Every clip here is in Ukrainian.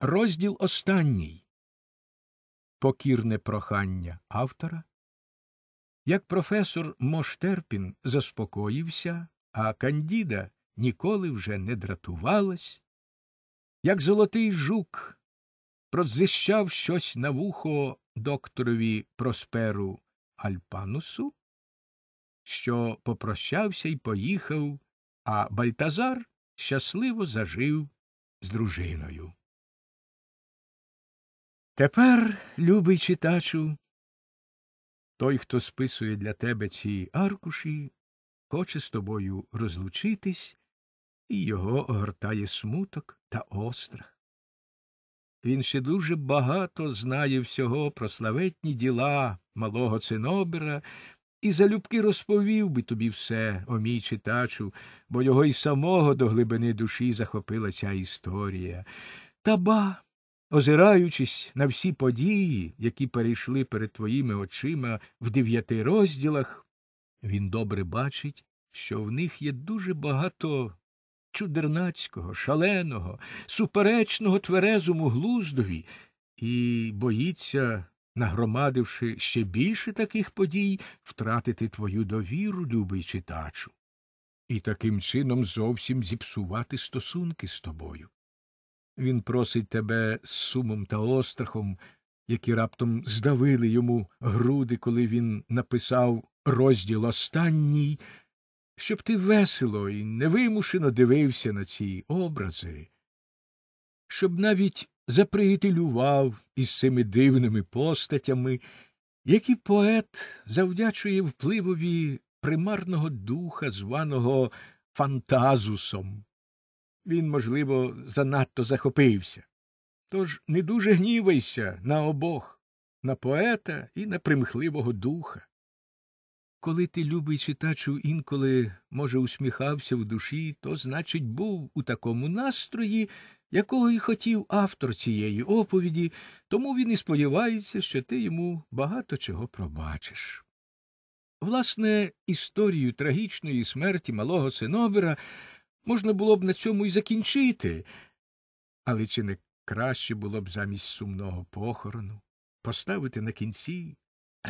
Розділ останній Покірне прохання автора. Як професор Моштерпін заспокоївся, а Кандіда ніколи вже не дратувалась, як золотий жук прозищав щось на вухо докторові Просперу Альпанусу, що попрощався і поїхав, а Бальтазар щасливо зажив з дружиною. Тепер, любий читачу, той, хто списує для тебе ці аркуші, хоче з тобою розлучитись, і його огортає смуток та острах. Він ще дуже багато знає всього про славетні діла малого цинобера і залюбки розповів би тобі все, о мій читачу, бо його й самого до глибини душі захопила ця історія. Та ба! Озираючись на всі події, які перейшли перед твоїми очима в дев'яти розділах, він добре бачить, що в них є дуже багато чудернацького, шаленого, суперечного тверезому глуздові, і боїться, нагромадивши ще більше таких подій, втратити твою довіру, любий читачу, і таким чином зовсім зіпсувати стосунки з тобою. Він просить тебе з сумом та острахом, які раптом здавили йому груди, коли він написав розділ останній, щоб ти весело і невимушено дивився на ці образи, щоб навіть заприятелював із цими дивними постатями, які поет завдячує впливові примарного духа, званого фантазусом. Він, можливо, занадто захопився. Тож не дуже гнівайся на обох, на поета і на примхливого духа. Коли ти, любий читачу, інколи, може, усміхався в душі, то, значить, був у такому настрої, якого й хотів автор цієї оповіді, тому він і сподівається, що ти йому багато чого пробачиш. Власне, історію трагічної смерті малого Синобера Можна було б на цьому і закінчити. Але чи не краще було б замість сумного похорону поставити на кінці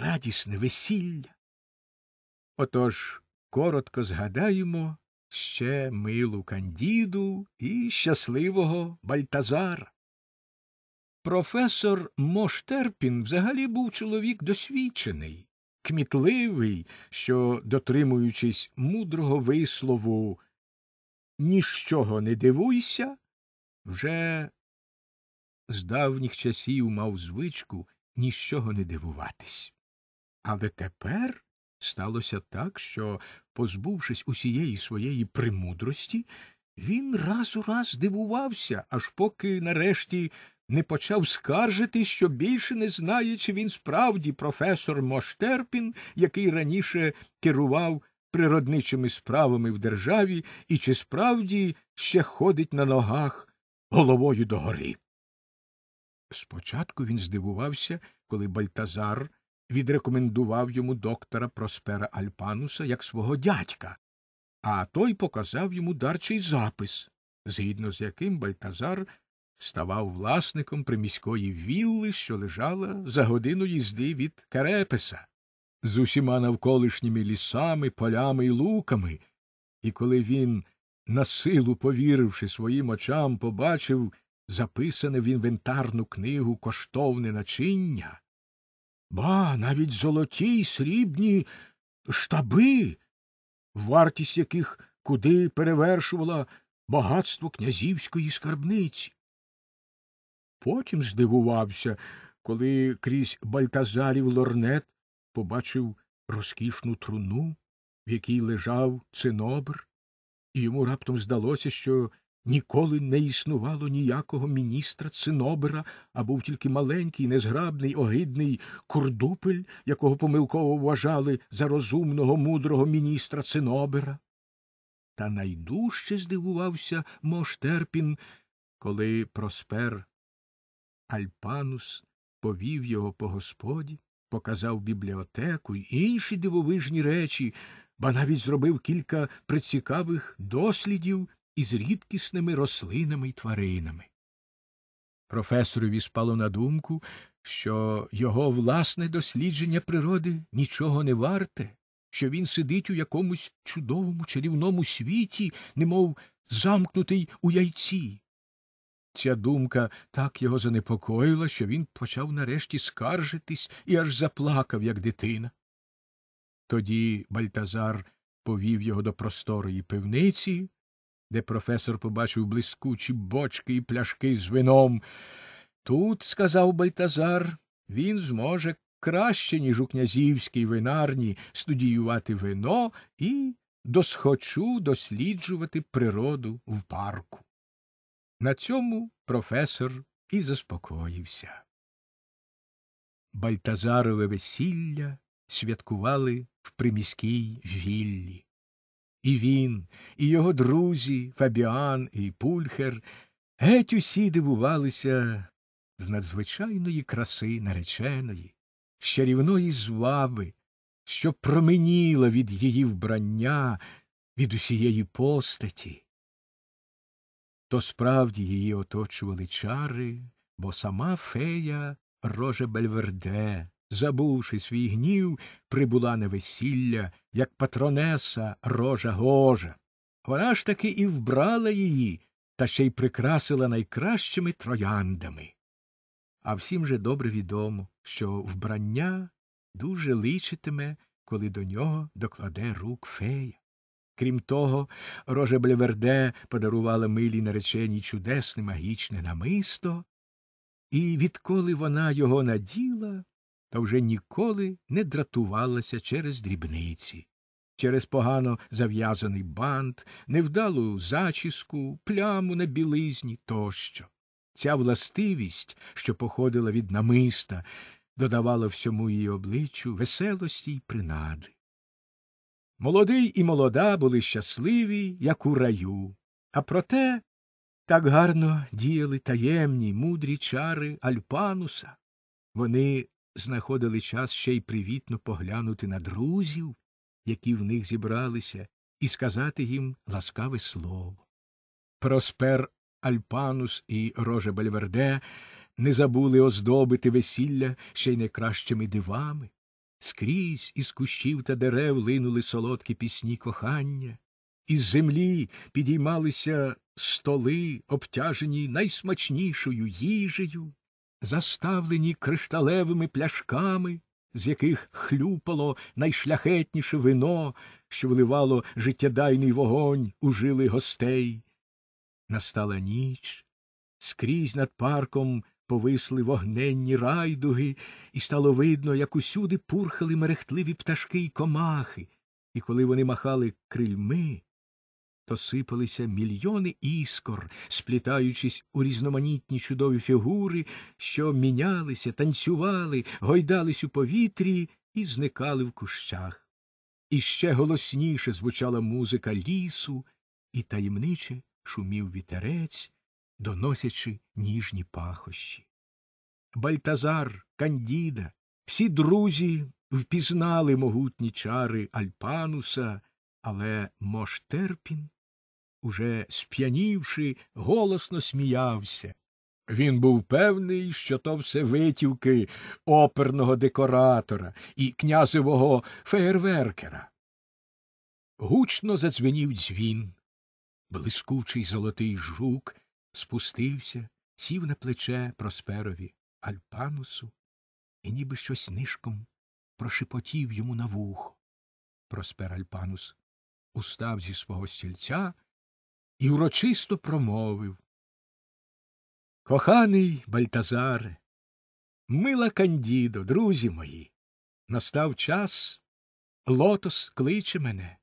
радісне весілля? Отож коротко згадаємо ще милу Кандіду і щасливого Бальтазара. Професор Моштерпін взагалі був чоловік досвідчений, кмітливий, що, дотримуючись мудрого вислову, Нічого не дивуйся, вже з давніх часів мав звичку нічого не дивуватись. Але тепер сталося так, що, позбувшись усієї своєї примудрості, він раз у раз дивувався, аж поки нарешті не почав скаржити, що більше не знає, чи він справді професор Моштерпін, який раніше керував природничими справами в державі і чи справді ще ходить на ногах головою догори. Спочатку він здивувався, коли Бальтазар відрекомендував йому доктора Проспера Альпануса як свого дядька, а той показав йому дарчий запис, згідно з яким Бальтазар ставав власником приміської вілли, що лежала за годину їзди від Керепеса, з усіма навколишніми лісами, полями і луками, і коли він, на силу повіривши своїм очам, побачив записане в інвентарну книгу коштовне начиння, ба навіть золоті й срібні штаби, вартість яких куди перевершувала багатство князівської скарбниці. Потім здивувався, коли крізь бальтазарів лорнет побачив розкішну труну, в якій лежав цинобр, і йому раптом здалося, що ніколи не існувало ніякого міністра цинобра, а був тільки маленький, незграбний, огидний курдупель, якого помилково вважали за розумного, мудрого міністра цинобера. Та найдужче здивувався Моштерпін, коли проспер Альпанус повів його по господі, показав бібліотеку й інші дивовижні речі, ба навіть зробив кілька прицікавих дослідів із рідкісними рослинами й тваринами. Професорові спало на думку, що його власне дослідження природи нічого не варте, що він сидить у якомусь чудовому чарівному світі, немов замкнутий у яйці. Ця думка так його занепокоїла, що він почав нарешті скаржитись і аж заплакав, як дитина. Тоді Бальтазар повів його до просторої пивниці, де професор побачив блискучі бочки і пляшки з вином. Тут, сказав Бальтазар, він зможе краще, ніж у князівській винарні, студіювати вино і досхочу досліджувати природу в парку. На цьому професор і заспокоївся. Бальтазарове весілля святкували в приміській віллі. І він, і його друзі Фабіан і Пульхер геть усі дивувалися з надзвичайної краси нареченої, з чарівної зваби, що променіла від її вбрання, від усієї постаті то справді її оточували чари, бо сама фея роже Бельверде, забувши свій гнів, прибула на весілля, як патронеса рожа гожа. Вона ж таки і вбрала її, та ще й прикрасила найкращими трояндами. А всім же добре відомо, що вбрання дуже личитиме, коли до нього докладе рук фея. Крім того, роже Блеверде подарувала милій нареченій чудесне магічне намисто, і відколи вона його наділа, то вже ніколи не дратувалася через дрібниці, через погано зав'язаний бант, невдалу зачіску, пляму на білизні тощо. Ця властивість, що походила від намиста, додавала всьому її обличчю веселості й принади. Молодий і молода були щасливі, як у раю, а проте так гарно діяли таємні, мудрі чари Альпануса. Вони знаходили час ще й привітно поглянути на друзів, які в них зібралися, і сказати їм ласкаве слово. Проспер Альпанус і Роже Бельверде не забули оздобити весілля ще й найкращими дивами. Скрізь із кущів та дерев линули солодкі пісні кохання, із землі підіймалися столи, обтяжені найсмачнішою їжею, заставлені кришталевими пляшками, з яких хлюпало найшляхетніше вино, що вливало життєдайний вогонь у жили гостей. Настала ніч, скрізь над парком Повисли вогненні райдуги, і стало видно, як усюди пурхали мерехтливі пташки й комахи, і коли вони махали крильми, то сипалися мільйони іскор, сплітаючись у різноманітні чудові фігури, що мінялися, танцювали, гойдались у повітрі і зникали в кущах. І ще голосніше звучала музика лісу, і таємниче шумів вітерець, доносячи ніжні пахощі. Бальтазар, Кандіда, всі друзі впізнали могутні чари Альпануса, але Моштерпін, уже сп'янівши, голосно сміявся. Він був певний, що то все витівки оперного декоратора і князевого феєрверкера. Гучно задзвенів дзвін, блискучий золотий жук спустився, сів на плече Просперові Альпанусу і ніби щось нишком прошепотів йому на вухо. Проспер Альпанус устав зі свого стільця і урочисто промовив. Коханий Бальтазаре, мила Кандідо, друзі мої, настав час, лотос кличе мене.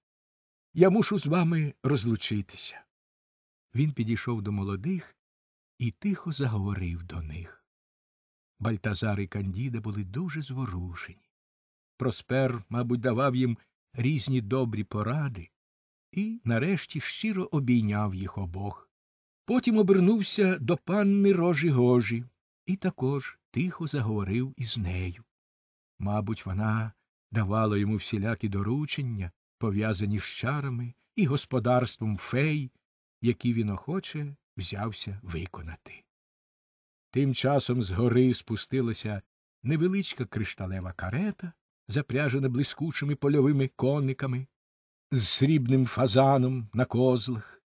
Я мушу з вами розлучитися. Він підійшов до молодих і тихо заговорив до них. Бальтазар і Кандіда були дуже зворушені. Проспер, мабуть, давав їм різні добрі поради і, нарешті, щиро обійняв їх обох. Потім обернувся до панни рожі гожі і також тихо заговорив із нею. Мабуть, вона давала йому всілякі доручення, пов'язані з чарами і господарством фей які він охоче взявся виконати. Тим часом з гори спустилася невеличка кришталева карета, запряжена блискучими польовими конниками, з срібним фазаном на козлах.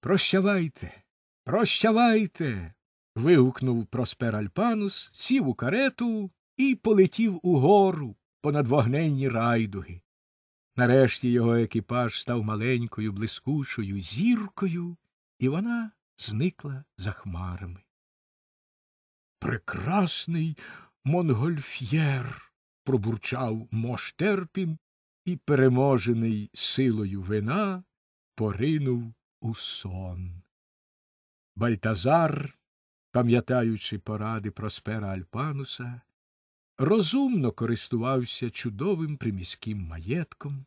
Прощавайте, прощавайте. вигукнув Проспер Альпанус, сів у карету і полетів угору понад вогненні райдуги. Нарешті його екіпаж став маленькою, блискучою зіркою, і вона зникла за хмарами. Прекрасний монгольф'єр. пробурчав Моштерпін і, переможений силою вина, поринув у сон. Бальтазар, пам'ятаючи поради проспера Альпануса, розумно користувався чудовим приміським маєтком,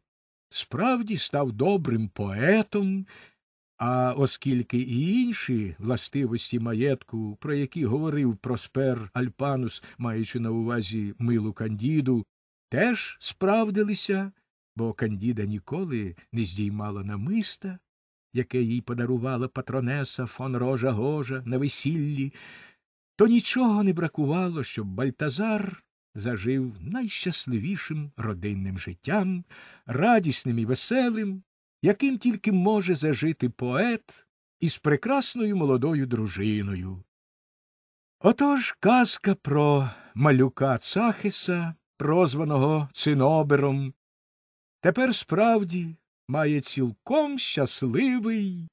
справді став добрим поетом, а оскільки і інші властивості маєтку, про які говорив Проспер Альпанус, маючи на увазі милу Кандіду, теж справдилися, бо Кандіда ніколи не здіймала намиста, яке їй подарувала патронеса фон Рожа Гожа на весіллі, то нічого не бракувало, щоб Бальтазар зажив найщасливішим родинним життям, радісним і веселим, яким тільки може зажити поет із прекрасною молодою дружиною. Отож казка про малюка Цахиса, прозваного цинобером, тепер справді має цілком щасливий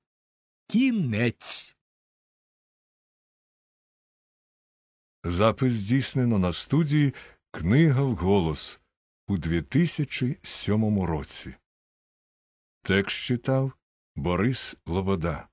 кінець. Запис здійснено на студії Книга вголос у 2007 році. Текст читав Борис Лобода.